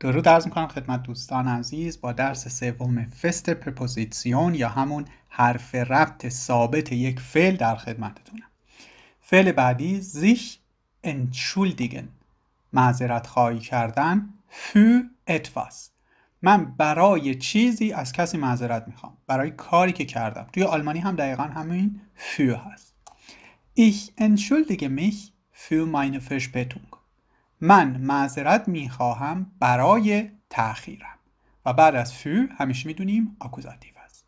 درود ارز میکنم خدمت دوستان عزیز با درس سوم فست پرپوزیسیون یا همون حرف ربط ثابت یک فعل در خدمتتونم فعل بعدی زیش انشولدیگن معذرت خواهی کردن فو اتواس من برای چیزی از کسی معذرت میخوام برای کاری که کردم توی آلمانی هم دقیقا همین فو هست ich entschuldige mich für meine Verspätung من معذرت میخواهم برای تأخیرم و بعد از فو همیشه میدونیم اکوزاتیو است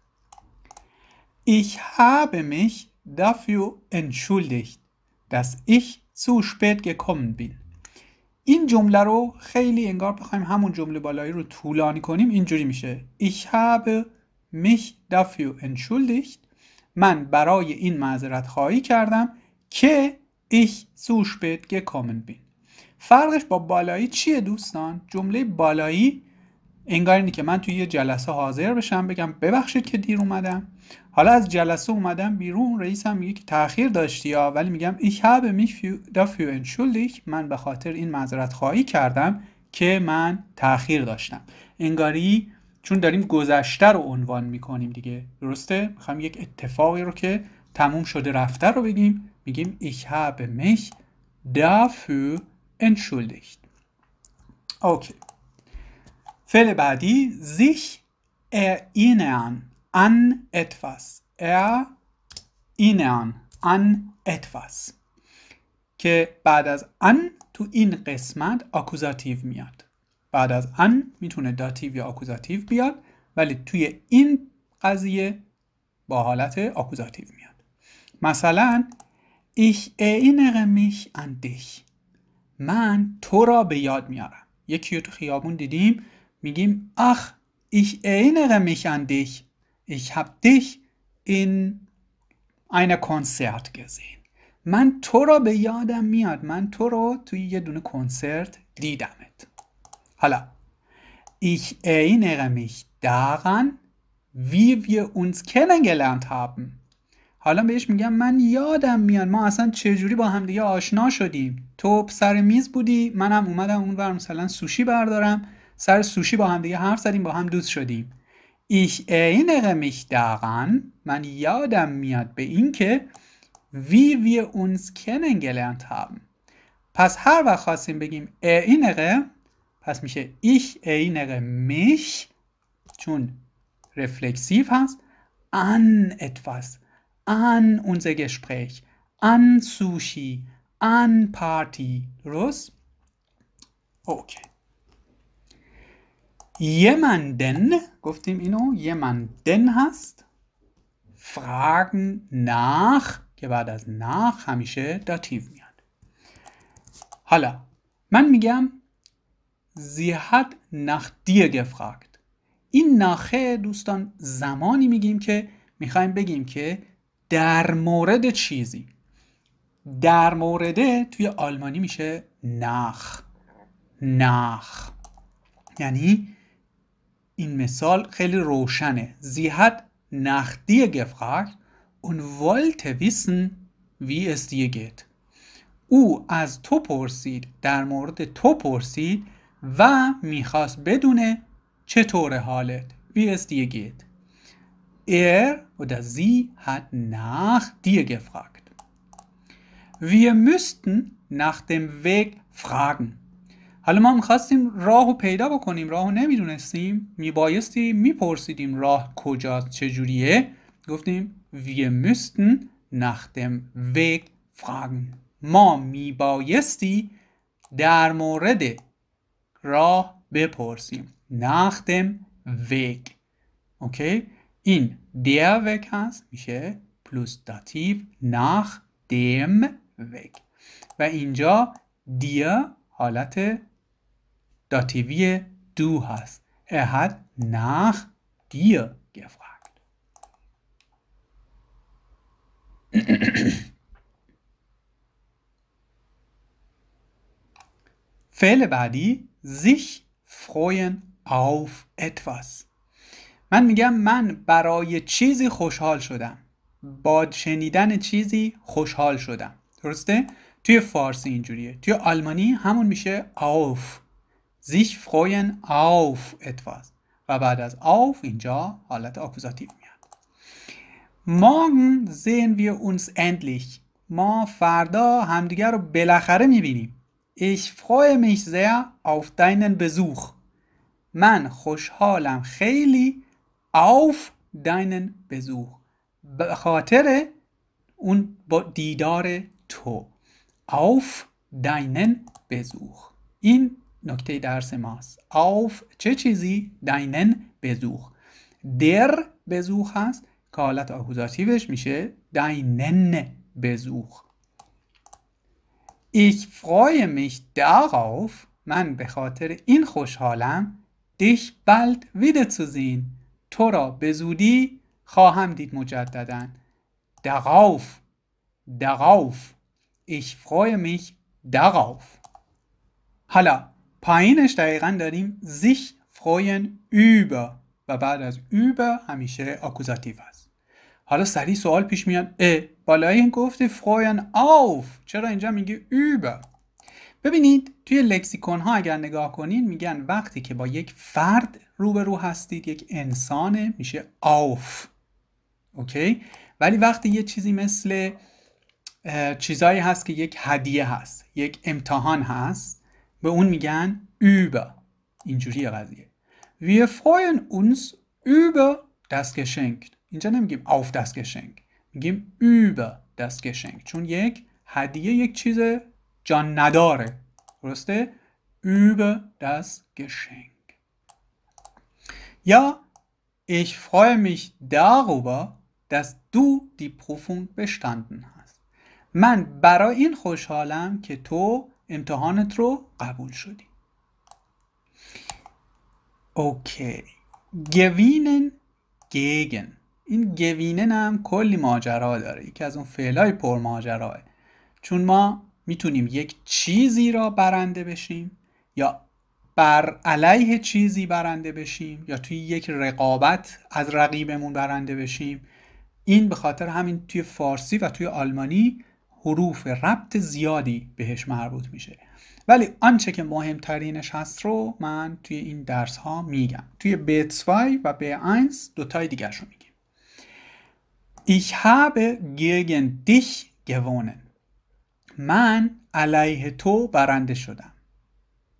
Ich habe mich dafür entschuldigt dass ich zu spät gekommen bin این جمله رو خیلی انگار بخوایم همون جمله بالایی رو طولانی کنیم اینجوری میشه Ich habe mich dafür entschuldigt من برای این معذرت خواهی کردم که ich zu spät gekommen bin فرقش با بالایی چیه دوستان جمله بالایی انگار اینه که من توی یه جلسه حاضر بشم بگم ببخشید که دیر اومدم حالا از جلسه اومدم بیرون رئیسم میگه که تاخیر داشتی ولی میگم ich habe mich dafür من به خاطر این معذرت خواهی کردم که من تاخیر داشتم انگاری چون داریم گذشته رو عنوان میکنیم دیگه درسته میخوام یک اتفاقی رو که تموم شده رفته رو بگیم میگیم ich habe mich entschuldigt. Okay. فعل بعدی sich erinnern an etwas. Erinnern an etwas. که بعد از ان تو این قسمت اکوزاتیو میاد. بعد از ان میتونه داتیو یا اکوزاتیو بیاد ولی توی این قضیه با حالت اکوزاتیو میاد. مثلا ich erinnere mich an dich. من تو را به یاد میارم یکی رو تو خیابون دیدیم میگیم اخ ich erinnere mich an dich ich هب dich این einer کنسرت gesehen من تو را به یادم میاد من تو را توی یه دونه کنسرت دیدمت حالا ich erinnere mich daran wie wir uns kennengelernt haben حالا بهش میگم من یادم میاد ما اصلا چجوری با همدیگه آشنا شدیم تو سر میز بودی منم اومدم اون مثلا سوشی بردارم سر سوشی با همدیگه حرف زدیم با هم دوست شدیم ایش erinnere میش daran من یادم میاد به اینکه وی wir uns kennengelernt haben پس هر وقت خواستیم بگیم erinnere پس میشه ایش erinnere میش چون رفلکسیف هست ان اتفاست an unser Gespräch, an Sushi, an Party. درست؟ Okay. jemanden گفتیم اینو jemanden هست fragen nach که بعد از nach همیشه داتیو میاد حالا من میگم sie hat nach dir gefragt این ناخه دوستان زمانی میگیم که میخوایم بگیم که در مورد چیزی در مورد توی آلمانی میشه نخ نخ یعنی این مثال خیلی روشنه زیحت نخ nach اون gefragt und wollte او از تو پرسید در مورد تو پرسید و میخواست بدونه چطور حالت وی اس Er oder sie hat nach dir gefragt. Wir müssten nach dem Weg fragen. حالا ما میخواستیم راه رو پیدا بکنیم راه رو نمیدونستیم میبایستی میپرسیدیم راه کجاست چجوریه گفتیم wir müssten nach dem Weg fragen ما میبایستی در مورد راه بپرسیم nach dem Weg اوکی in der Weg Vekans میشه dativ nach dem Weg و اینجا dir حالت داتیوی دو هست Er hat nach dir gefragt. فعل بعدی sich freuen auf etwas من میگم من برای چیزی خوشحال شدم با شنیدن چیزی خوشحال شدم درسته؟ توی فارسی اینجوریه توی آلمانی همون میشه آف زیش فروین آف etwas. و بعد از آف اینجا حالت آکوزاتیو میاد Morgen sehen wir uns endlich ما فردا همدیگر رو بالاخره میبینیم Ich freue mich sehr auf deinen Besuch من خوشحالم خیلی auf deinen Besuch. به und اون to. auf deinen Besuch In نکته درس auf چه deinen Besuch der Besuch hast, Kalat حالت Michel, deinen Besuch ich freue mich darauf من به in این dich bald wiederzusehen تو را به زودی خواهم دید مجددا دقاف دقاف ایش freue میش darauf حالا پایینش دقیقا داریم زیش freuen über و بعد از über همیشه اکوزاتیو است حالا سریع سوال پیش میاد اه بالای این گفتی فروین auf چرا اینجا میگی über ببینید توی لکسیکون ها اگر نگاه کنین میگن وقتی که با یک فرد رو هستید یک انسانه میشه آف اوکی ولی وقتی یه چیزی مثل چیزایی هست که یک هدیه هست یک امتحان هست به اون میگن über اینجوری قضیه Wir freuen uns über das Geschenk اینجا نمیگیم auf das Geschenk میگیم über das Geschenk چون یک هدیه یک چیز جان نداره درسته übe das Geschenk یا ich freue mich darüber dass du die Prüfung bestanden hast من برای این خوشحالم که تو امتحانت رو قبول شدی اوکی گوینن گیگن این گوینن هم کلی ماجرا داره یکی از اون فعلای پر ماجراه چون ما میتونیم یک چیزی را برنده بشیم یا بر علیه چیزی برنده بشیم یا توی یک رقابت از رقیبمون برنده بشیم این به خاطر همین توی فارسی و توی آلمانی حروف ربط زیادی بهش مربوط میشه ولی آنچه که مهمترینش هست رو من توی این درس ها میگم توی B2 و B1 دوتای دیگرش رو میگیم Ich habe gegen dich gewonnen من علیه تو برنده شدم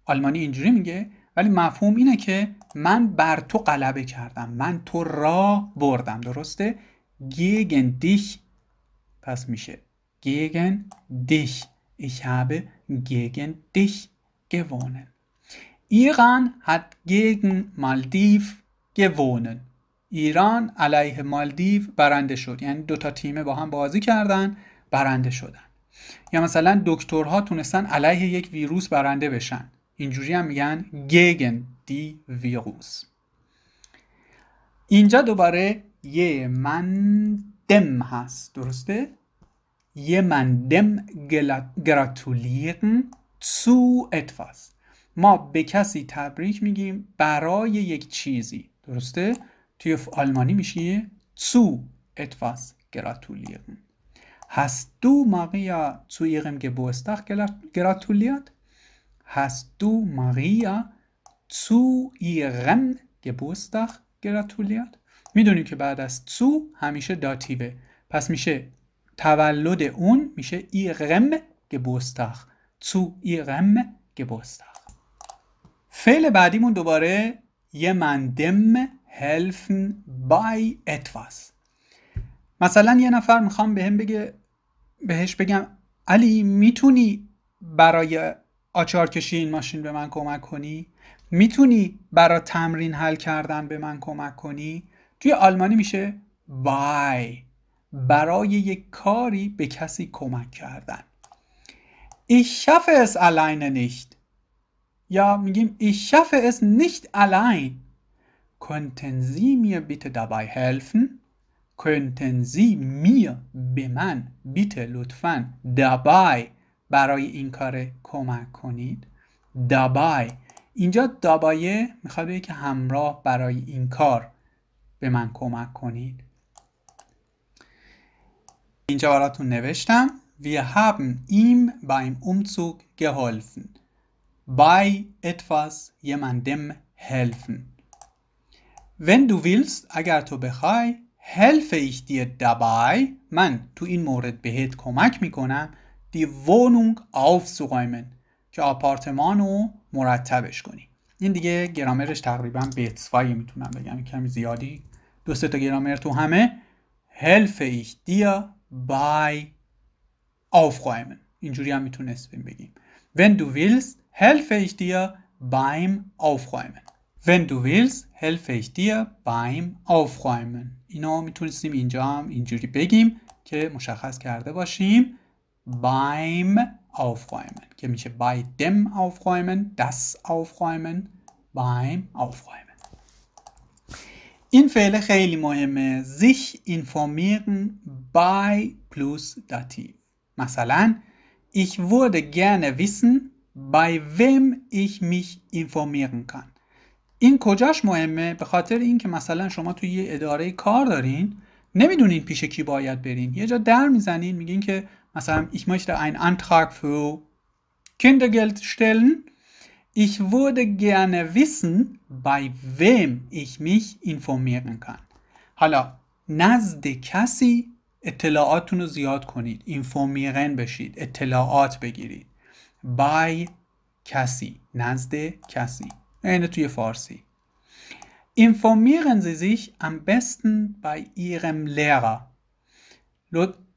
آلمانی اینجوری میگه ولی مفهوم اینه که من بر تو غلبه کردم من تو را بردم درسته gegen دیش پس میشه gegen دیش ich habe gegen dich gewonnen ایران hat gegen مالدیف gewonnen ایران علیه مالدیو برنده شد یعنی تا تیمه با هم بازی کردن برنده شدن یا مثلا دکترها تونستن علیه یک ویروس برنده بشن اینجوری هم میگن گیگن دی ویروس اینجا دوباره یه مندم هست درسته؟ یه مندم دم گراتولیرن تو ما به کسی تبریک میگیم برای یک چیزی درسته؟ توی آلمانی میشه تو اتفاس گراتولیرن Hast du Maria zu ihrem Geburtstag gratuliert? Hast du Maria zu ihrem Geburtstag gratuliert? میدونیم که بعد از تو همیشه داتیوه پس میشه تولد اون میشه ایرم گبوستاخ تو ایرم گبوستاخ فعل بعدیمون دوباره یه مندم هلفن بای اتواس مثلا یه نفر میخوام به هم بگه بهش بگم علی میتونی برای آچار کشی این ماشین به من کمک کنی میتونی برای تمرین حل کردن به من کمک کنی توی آلمانی میشه بای برای یک کاری به کسی کمک کردن Ich schaffe es alleine nicht. یا میگیم Ich schaffe es nicht allein. Könnten Sie mir bitte dabei helfen? کنتنزی می به من بیت لطفا دبای برای این کار کمک کنید دابای اینجا دابایه میخواد بگه که همراه برای این کار به من کمک کنید اینجا براتون نوشتم Wir haben ihm beim Umzug geholfen. Bei etwas jemandem helfen. Wenn du willst, اگر تو بخوای helfe ich dir dabei, من تو این مورد بهت کمک میکنم دی وونونگ aufzuräumen که آپارتمان رو مرتبش کنی این دیگه گرامرش تقریبا بیتسوایی میتونم بگم کمی زیادی دو تا گرامر تو همه helfe ich dir bei aufräumen اینجوری هم میتونستیم بگیم wenn du willst helfe ich dir beim aufräumen wenn du willst helfe ich dir beim Aufräumen اینو میتونستیم اینجا هم اینجوری بگیم که مشخص کرده باشیم beim Aufräumen که میشه bei dem Aufräumen das Aufräumen beim Aufräumen این فعل خیلی مهمه sich informieren bei plus dativ مثلا ich würde gerne wissen bei wem ich mich informieren kann این کجاش مهمه به خاطر اینکه مثلا شما توی یه اداره کار دارین نمیدونین پیش کی باید برین یه جا در میزنین میگین که مثلا ich möchte einen Antrag für Kindergeld stellen ich würde gerne wissen bei wem ich mich informieren kann حالا نزد کسی اطلاعاتتون رو زیاد کنید اینفورمیرن بشید اطلاعات بگیرید بای کسی نزد کسی یعنی توی فارسی informieren Sie sich am besten bei Ihrem Lehrer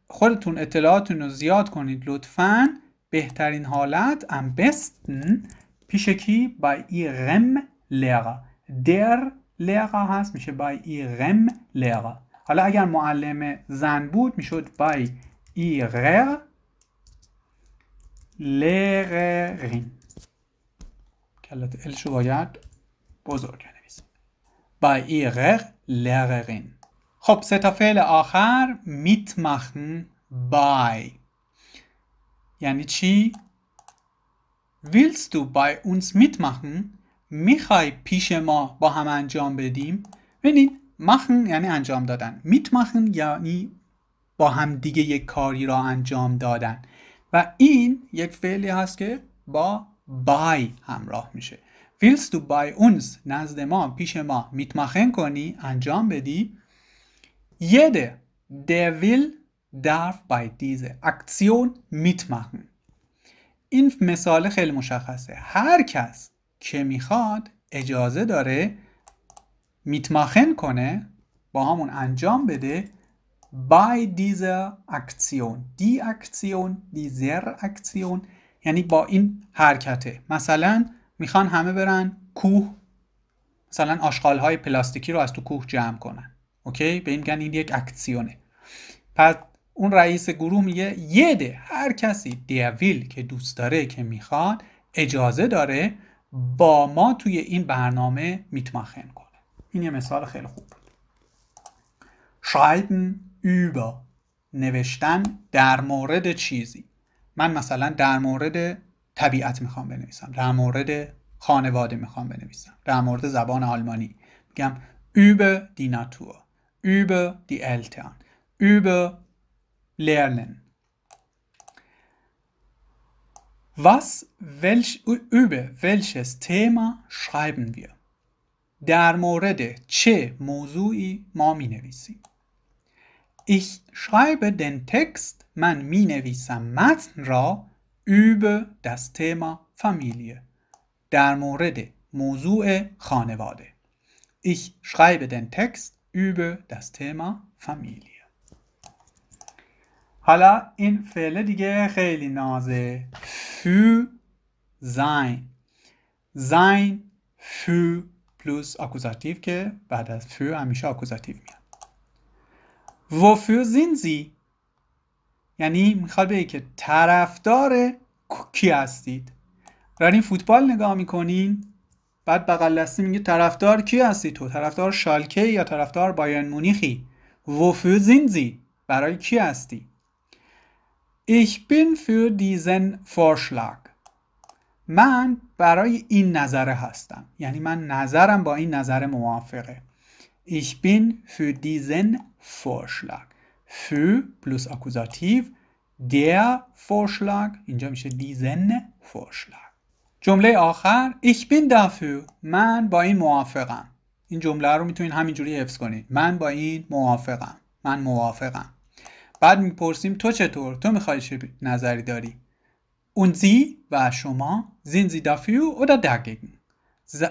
خودتون اطلاعاتون رو زیاد کنید لطفا بهترین حالت am besten پیش کی بای ایرم لرا در لرا هست میشه بای ایرم لرا حالا اگر معلم زن بود میشد بای ihrer Lehrerin حالت ال شو باید بزرگ بنویسیم بای خب سه تا فعل آخر مخن بای یعنی چی؟ تو بای اونس uns مخن میخوای پیش ما با هم انجام بدیم ببینید مخن یعنی انجام دادن مخن یعنی با هم دیگه یک کاری را انجام دادن و این یک فعلی هست که با بای همراه میشه ویلز تو بای اونس نزد ما پیش ما میتمخن کنی انجام بدی یه دویل will بای دیزه اکسیون Aktion این مثال خیلی مشخصه هر کس که میخواد اجازه داره میتمخن کنه با همون انجام بده بای دیزه اکسیون دی اکسیون دیزر اکسیون یعنی با این حرکته مثلا میخوان همه برن کوه مثلا آشغال های پلاستیکی رو از تو کوه جمع کنن اوکی به این میگن این یک اکسیونه پس اون رئیس گروه میگه یده هر کسی دیویل که دوست داره که میخواد اجازه داره با ما توی این برنامه میتماخن کنه این یه مثال خیلی خوب بود شایدن اوبا نوشتن در مورد چیزی من مثلا در مورد طبیعت میخوام بنویسم در مورد خانواده میخوام بنویسم در مورد زبان آلمانی میگم über die Natur über die Eltern über lernen was welch über welches Thema schreiben wir در مورد چه موضوعی ما می Ich schreibe den Text, man می نویسم متن را über das Thema Familie. در Morede, موضوع خانواده. Ich schreibe den Text übe das Thema Familie. حالا این فعل دیگه خیلی نازه für sein sein für plus akkusativ که بعد از für همیشه akkusativ میاد وفیو زینزی یعنی میخواد بگه که طرفدار کی هستید این فوتبال نگاه میکنین بعد بغل دستی میگه طرفدار کی هستی تو طرفدار شالکه یا طرفدار بایرن مونیخی وفیو sind برای کی هستی ich bin für دیزن Vorschlag من برای این نظره هستم یعنی من نظرم با این نظر موافقه Ich bin für diesen Vorschlag. Für plus Akkusativ. Der Vorschlag. اینجا میشه diesen Vorschlag. جمله آخر ich bin dafür. من با این موافقم. این جمله رو میتونید همینجوری حفظ کنید. من با این موافقم. من موافقم. بعد میپرسیم تو چطور؟ تو میخوای چه نظری داری؟ اون زی و شما زین زی دافیو او دا دقیقن.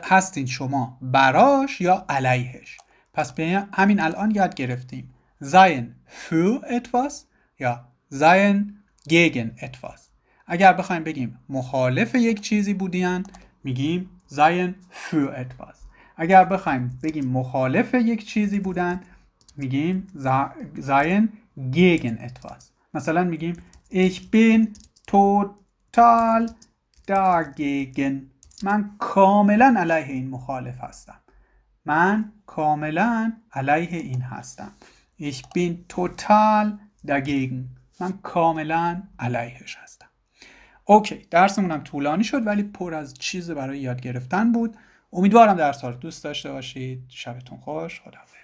هستین شما براش یا علیهش پس به همین الان یاد گرفتیم زاین فو اتواس یا زاین gegen etwas اگر بخوایم بگیم مخالف یک چیزی بودین میگیم زاین فو اتواس اگر بخوایم بگیم مخالف یک چیزی بودن میگیم زاین gegen etwas مثلا میگیم ich bin total dagegen من کاملا علیه این مخالف هستم من کاملا علیه این هستم ich bin total dagegen من کاملا علیهش هستم اوکی درسمونم طولانی شد ولی پر از چیز برای یاد گرفتن بود امیدوارم در دوست داشته باشید شبتون خوش خداحافظ